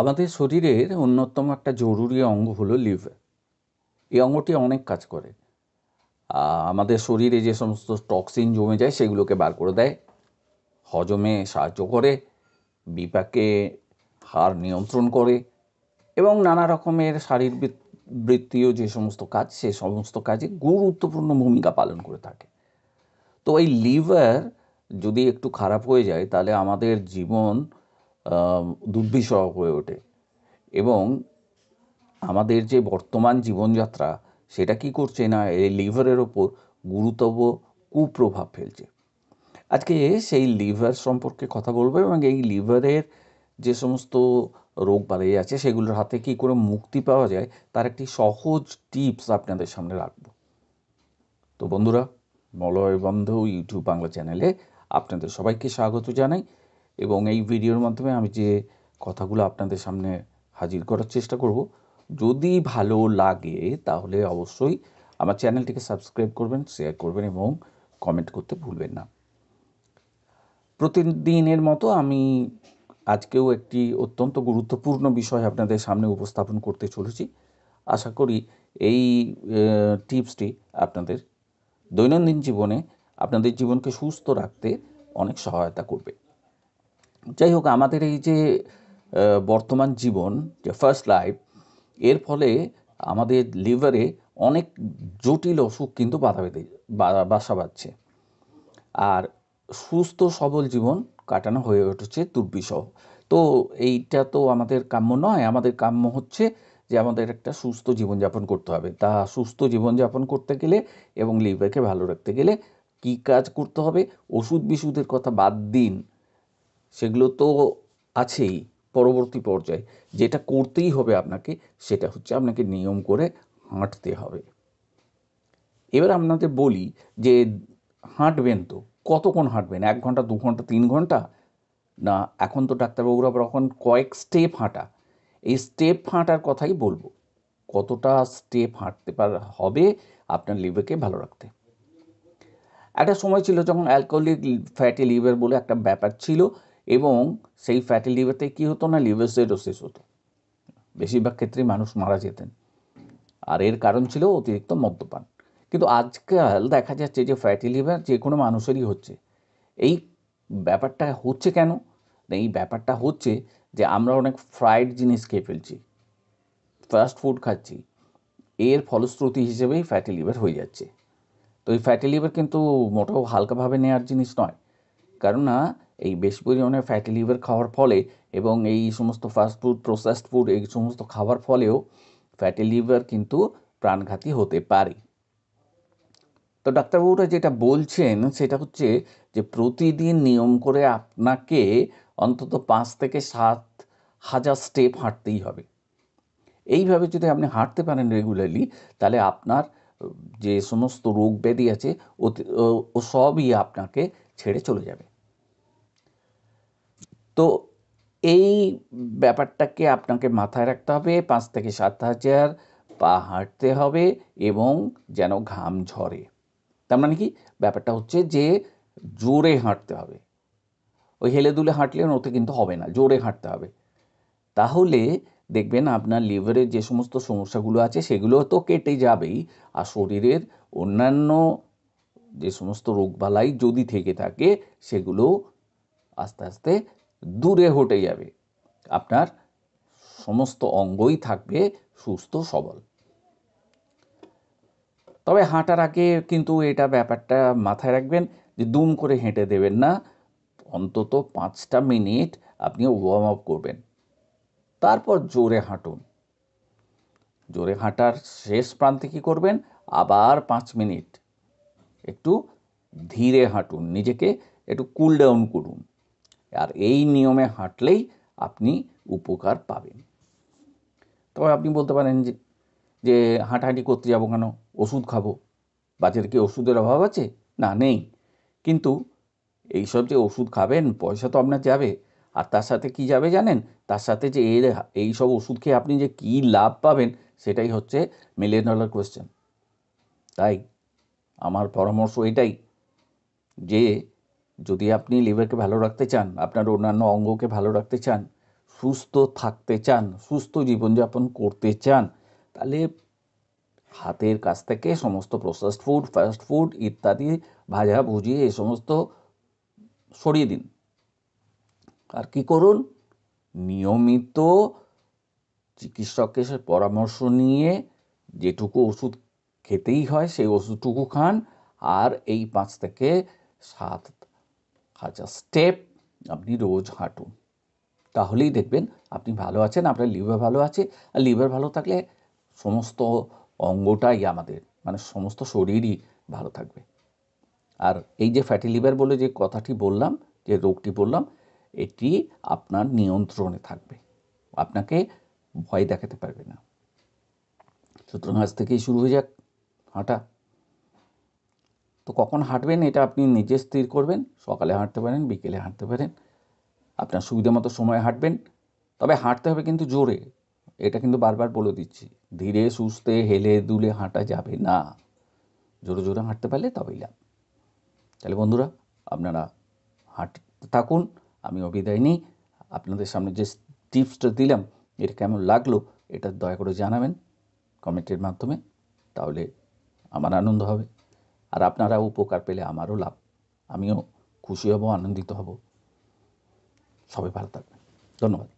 আমাদের শরীরের অন্যতম একটা জরুরি অঙ্গ হলো লিভার এই অঙ্গটি অনেক কাজ করে আমাদের শরীরে যে সমস্ত টক্সিন জমে যায় সেগুলোকে বার করে দেয় হজমে সাহায্য করে বিপাকে হার নিয়ন্ত্রণ করে এবং নানা রকমের শারীরিক বৃত্তীয় যে সমস্ত কাজ সে সমস্ত কাজে গুরুত্বপূর্ণ ভূমিকা পালন করে থাকে তো এই লিভার যদি একটু খারাপ হয়ে যায় তাহলে আমাদের জীবন দুর্বিষহ হয়ে ওঠে এবং আমাদের যে বর্তমান জীবনযাত্রা সেটা কি করছে না এই লিভারের ওপর গুরুতর কুপ্রভাব ফেলছে আজকে সেই লিভার সম্পর্কে কথা বলবো এবং এই লিভারের যে সমস্ত রোগ বাড়িয়ে আছে সেগুলোর হাতে কি করে মুক্তি পাওয়া যায় তার একটি সহজ টিপস আপনাদের সামনে রাখব তো বন্ধুরা মলয় বন্ধ ইউটিউব বাংলা চ্যানেলে আপনাদের সবাইকে স্বাগত জানাই এবং এই ভিডিওর মাধ্যমে আমি যে কথাগুলো আপনাদের সামনে হাজির করার চেষ্টা করব যদি ভালো লাগে তাহলে অবশ্যই আমার চ্যানেলটিকে সাবস্ক্রাইব করবেন শেয়ার করবেন এবং কমেন্ট করতে ভুলবেন না প্রতিদিনের মতো আমি আজকেও একটি অত্যন্ত গুরুত্বপূর্ণ বিষয় আপনাদের সামনে উপস্থাপন করতে চলেছি আশা করি এই টিপসটি আপনাদের দৈনন্দিন জীবনে আপনাদের জীবনকে সুস্থ রাখতে অনেক সহায়তা করবে যাই হোক আমাদের এই যে বর্তমান জীবন যে ফার্স্ট লাইফ এর ফলে আমাদের লিভারে অনেক জটিল অসুখ কিন্তু বাধা বেঁধে বাসা বাঁধছে আর সুস্থ সবল জীবন কাটানো হয়ে উঠেছে দুর্বিষহ তো এইটা তো আমাদের কাম্য নয় আমাদের কাম্য হচ্ছে যে আমাদের একটা সুস্থ জীবনযাপন করতে হবে তা সুস্থ জীবনযাপন করতে গেলে এবং লিভারকে ভালো রাখতে গেলে কি কাজ করতে হবে ওষুধ বিষুধের কথা বাদ দিন সেগুলো তো আছেই পরবর্তী পর্যায়ে যেটা করতেই হবে আপনাকে সেটা হচ্ছে আপনাকে নিয়ম করে হাঁটতে হবে এবার আপনাদের বলি যে হাঁটবেন তো কতক্ষণ হাঁটবেন এক ঘন্টা দু ঘন্টা তিন ঘন্টা না এখন তো ডাক্তারবাবুরা এখন কয়েক স্টেপ হাঁটা এই স্টেপ হাঁটার কথাই বলবো কতটা স্টেপ হাঁটতে পার হবে আপনার লিভারকে ভালো রাখতে একটা সময় ছিল যখন অ্যালকোহলিক ফ্যাটি লিভার বলে একটা ব্যাপার ছিল এবং সেই ফ্যাটি লিভারতে কী হতো না লিভার সেরোসিস হতো বেশিরভাগ ক্ষেত্রেই মানুষ মারা যেতেন আর এর কারণ ছিল অতিরিক্ত মদ্যপান কিন্তু আজকাল দেখা যাচ্ছে যে ফ্যাটি লিভার যে কোনো মানুষেরই হচ্ছে এই ব্যাপারটা হচ্ছে কেন এই ব্যাপারটা হচ্ছে যে আমরা অনেক ফ্রাইড জিনিস খেয়ে ফেলছি ফাস্ট ফুড খাচ্ছি এর ফলশ্রুতি হিসেবেই ফ্যাটি লিভার হয়ে যাচ্ছে তো এই ফ্যাটি লিভার কিন্তু মোটেও হালকাভাবে নেওয়ার জিনিস নয় কেননা এই বেশি পরিমাণে ফ্যাটি লিভার খাওয়ার ফলে এবং এই সমস্ত ফাস্টফুড প্রসেসড ফুড এই সমস্ত খাওয়ার ফলেও ফ্যাটি লিভার কিন্তু প্রাণঘাতী হতে পারে তো ডাক্তারবাবুরা যেটা বলছেন সেটা হচ্ছে যে প্রতিদিন নিয়ম করে আপনাকে অন্তত পাঁচ থেকে সাত হাজার স্টেপ হাঁটতেই হবে এইভাবে যদি আপনি হাঁটতে পারেন রেগুলারলি তাহলে আপনার যে সমস্ত রোগ ব্যাধি আছে ও সবই আপনাকে ছেড়ে চলে যাবে তো এই ব্যাপারটাকে আপনাকে মাথায় রাখতে হবে পাঁচ থেকে সাত হাজার পা হাঁটতে হবে এবং যেন ঘাম ঝরে তার মানে কি ব্যাপারটা হচ্ছে যে জোরে হাঁটতে হবে ওই হেলে দুলে হাঁটলে ওতে কিন্তু হবে না জোরে হাঁটতে হবে তাহলে দেখবেন আপনার লিভারের যে সমস্ত সমস্যাগুলো আছে সেগুলো তো কেটে যাবেই আর শরীরের অন্যান্য যে সমস্ত রোগবালাই যদি থেকে থাকে সেগুলো আস্তে আস্তে দূরে হটে যাবে আপনার সমস্ত অঙ্গই থাকবে সুস্থ সবল তবে হাঁটার আগে কিন্তু এটা ব্যাপারটা মাথায় রাখবেন যে দুম করে হেঁটে দেবেন না অন্তত পাঁচটা মিনিট আপনি ওয়ার্ম আপ করবেন তারপর জোরে হাঁটুন জোরে হাঁটার শেষ প্রান্তে কী করবেন আবার পাঁচ মিনিট একটু ধীরে হাঁটুন নিজেকে একটু কুল ডাউন করুন আর এই নিয়মে হাঁটলেই আপনি উপকার পাবেন তবে আপনি বলতে পারেন যে যে হাঁটাহাঁটি করতে যাবো কেন ওষুধ খাবো বাজারে কি ওষুধের অভাব আছে না নেই কিন্তু এইসব যে ওষুধ খাবেন পয়সা তো আপনার যাবে আর তার সাথে কি যাবে জানেন তার সাথে যে এর এই সব ওষুধ খেয়ে আপনি যে কী লাভ পাবেন সেটাই হচ্ছে মিলিয়ন ডলার কোয়েশ্চেন তাই আমার পরামর্শ এটাই যে যদি আপনি লিভারকে ভালো রাখতে চান আপনার অন্যান্য অঙ্গকে ভালো রাখতে চান সুস্থ থাকতে চান সুস্থ জীবনযাপন করতে চান তাহলে হাতের কাছ থেকে সমস্ত প্রসেসড ফুড ফাস্ট ফুড ইত্যাদি ভাজা ভুজি এই সমস্ত সরিয়ে দিন আর কি করুন নিয়মিত চিকিৎসকের পরামর্শ নিয়ে যেটুকু ওষুধ খেতেই হয় সেই ওষুধটুকু খান আর এই পাঁচ থেকে সাত হাজার স্টেপ আপনি রোজ হাঁটুন তাহলেই দেখবেন আপনি ভালো আছেন আপনার লিভার ভালো আছে আর লিভার ভালো থাকলে সমস্ত অঙ্গটাই আমাদের মানে সমস্ত শরীরই ভালো থাকবে আর এই যে ফ্যাটি লিভার বলে যে কথাটি বললাম যে রোগটি বললাম এটি আপনার নিয়ন্ত্রণে থাকবে আপনাকে ভয় দেখাতে পারবে না সুতরাং আজ থেকেই শুরু হয়ে যাক হাঁটা তো কখন হাঁটবেন এটা আপনি নিজে স্থির করবেন সকালে হাঁটতে পারেন বিকেলে হাঁটতে পারেন আপনার সুবিধা মতো সময় হাঁটবেন তবে হাঁটতে হবে কিন্তু জোরে এটা কিন্তু বারবার বলে দিচ্ছি ধীরে সুস্থে হেলে দুলে হাঁটা যাবে না জোরে জোরে হাঁটতে পারলে তবেই লাভ তাহলে বন্ধুরা আপনারা হাঁটতে থাকুন আমি অবিদায় নিই আপনাদের সামনে যে টিপসটা দিলাম এটা কেমন লাগলো এটা দয়া করে জানাবেন কমেন্টের মাধ্যমে তাহলে আমার আনন্দ হবে আর আপনারা উপকার পেলে আমারও লাভ আমিও খুশি হব আনন্দিত হব সবাই ভালো থাকবেন ধন্যবাদ